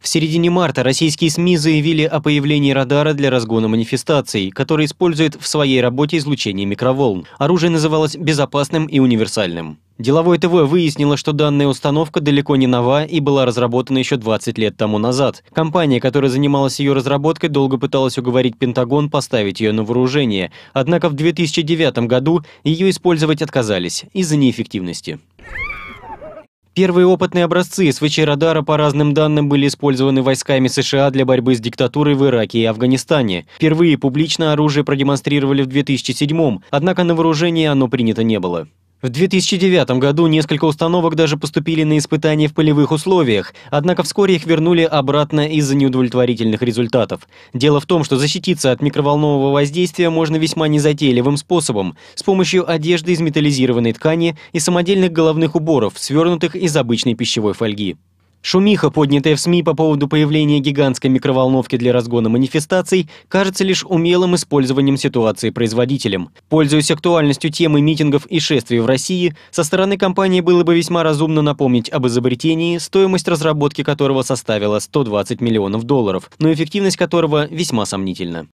В середине марта российские СМИ заявили о появлении радара для разгона манифестаций, который использует в своей работе излучение микроволн. Оружие называлось безопасным и универсальным. Деловое ТВ выяснило, что данная установка далеко не нова и была разработана еще 20 лет тому назад. Компания, которая занималась ее разработкой, долго пыталась уговорить Пентагон поставить ее на вооружение, однако в 2009 году ее использовать отказались из-за неэффективности. Первые опытные образцы СВЧ-радара, по разным данным, были использованы войсками США для борьбы с диктатурой в Ираке и Афганистане. Впервые публично оружие продемонстрировали в 2007 однако на вооружение оно принято не было. В 2009 году несколько установок даже поступили на испытания в полевых условиях, однако вскоре их вернули обратно из-за неудовлетворительных результатов. Дело в том, что защититься от микроволнового воздействия можно весьма незатейливым способом, с помощью одежды из металлизированной ткани и самодельных головных уборов, свернутых из обычной пищевой фольги. Шумиха, поднятая в СМИ по поводу появления гигантской микроволновки для разгона манифестаций, кажется лишь умелым использованием ситуации производителем. Пользуясь актуальностью темы митингов и шествий в России, со стороны компании было бы весьма разумно напомнить об изобретении, стоимость разработки которого составила 120 миллионов долларов, но эффективность которого весьма сомнительна.